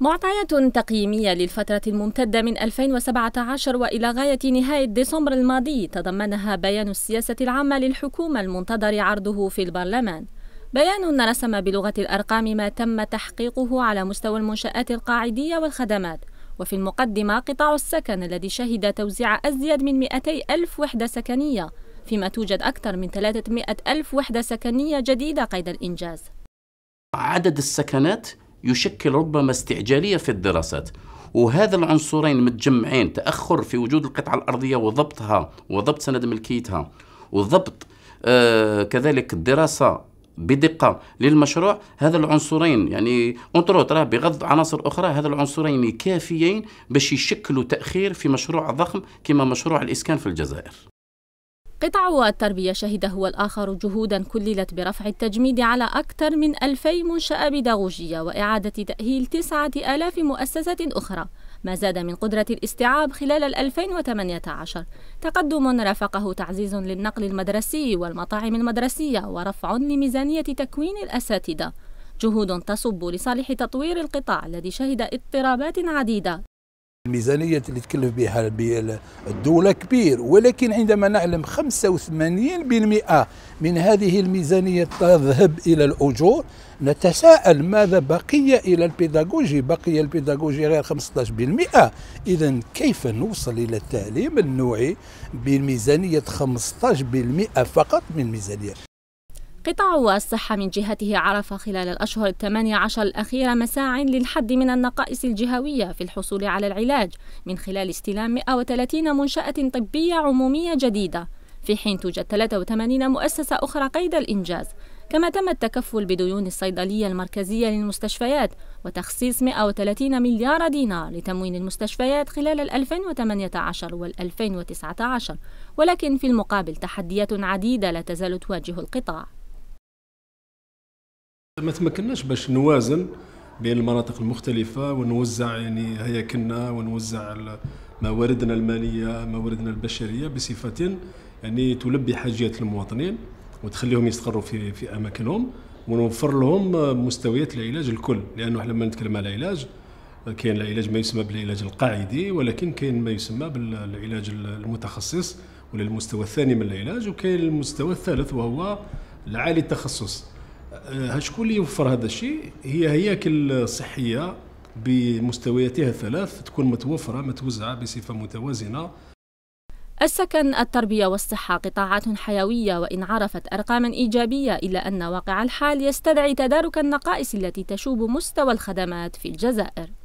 معطيات تقييمية للفترة الممتدة من 2017 وإلى غاية نهاية ديسمبر الماضي تضمنها بيان السياسة العامة للحكومة المنتظر عرضه في البرلمان بيان رسم بلغة الأرقام ما تم تحقيقه على مستوى المنشآت القاعدية والخدمات وفي المقدمة قطاع السكن الذي شهد توزيع أزيد من 200 ألف وحدة سكنية فيما توجد أكثر من 300 ألف وحدة سكنية جديدة قيد الإنجاز عدد السكنات يشكل ربما استعجالية في الدراسات وهذا العنصرين متجمعين تأخر في وجود القطعة الأرضية وضبطها وضبط سند ملكيتها وضبط آه كذلك الدراسة بدقه للمشروع هذا العنصرين يعني انترو ترى بغض عناصر اخرى هذا العنصرين كافيين باش يشكلوا تاخير في مشروع ضخم كما مشروع الاسكان في الجزائر قطاع التربية شهد هو الآخر جهودا كللت برفع التجميد على أكثر من ألفي منشأة بيداغوجية وإعادة تأهيل 9000 مؤسسة أخرى ما زاد من قدرة الاستيعاب خلال 2018 تقدم رافقه تعزيز للنقل المدرسي والمطاعم المدرسية ورفع لميزانية تكوين الأساتذة جهود تصب لصالح تطوير القطاع الذي شهد اضطرابات عديدة الميزانية اللي تكلف بها الدولة كبير ولكن عندما نعلم 85% من هذه الميزانية تذهب إلى الأجور نتساءل ماذا بقي إلى البيداغوجي بقي البيداغوجي غير 15% إذا كيف نوصل إلى التعليم النوعي بميزانية 15% فقط من الميزانية قطاع الصحة من جهته عرف خلال الأشهر الثمانية عشر الأخيرة مساع للحد من النقائص الجهوية في الحصول على العلاج من خلال استلام 130 منشأة طبية عمومية جديدة في حين توجد 83 مؤسسة أخرى قيد الإنجاز كما تم التكفل بديون الصيدلية المركزية للمستشفيات وتخصيص 130 مليار دينار لتموين المستشفيات خلال 2018 و 2019 ولكن في المقابل تحديات عديدة لا تزال تواجه القطاع ما تمكناش باش نوازن بين المناطق المختلفة ونوزع يعني هياكلنا ونوزع مواردنا المالية مواردنا البشرية بصفة يعني تلبي حاجيات المواطنين وتخليهم يستقروا في في اماكنهم ونوفر لهم مستويات العلاج الكل لانه لما نتكلم على العلاج كاين العلاج ما يسمى بالعلاج القاعدي ولكن كاين ما يسمى بالعلاج المتخصص ولا المستوى الثاني من العلاج وكاين المستوى الثالث وهو العالي التخصص آه، شكون اللي يوفر هذا الشيء هي هياكل الصحيه بمستوياتها الثلاث تكون متوفره متوزعه بصفه متوازنه السكن التربيه والصحه قطاعات حيويه وان عرفت ارقاما ايجابيه الا ان واقع الحال يستدعي تدارك النقائص التي تشوب مستوى الخدمات في الجزائر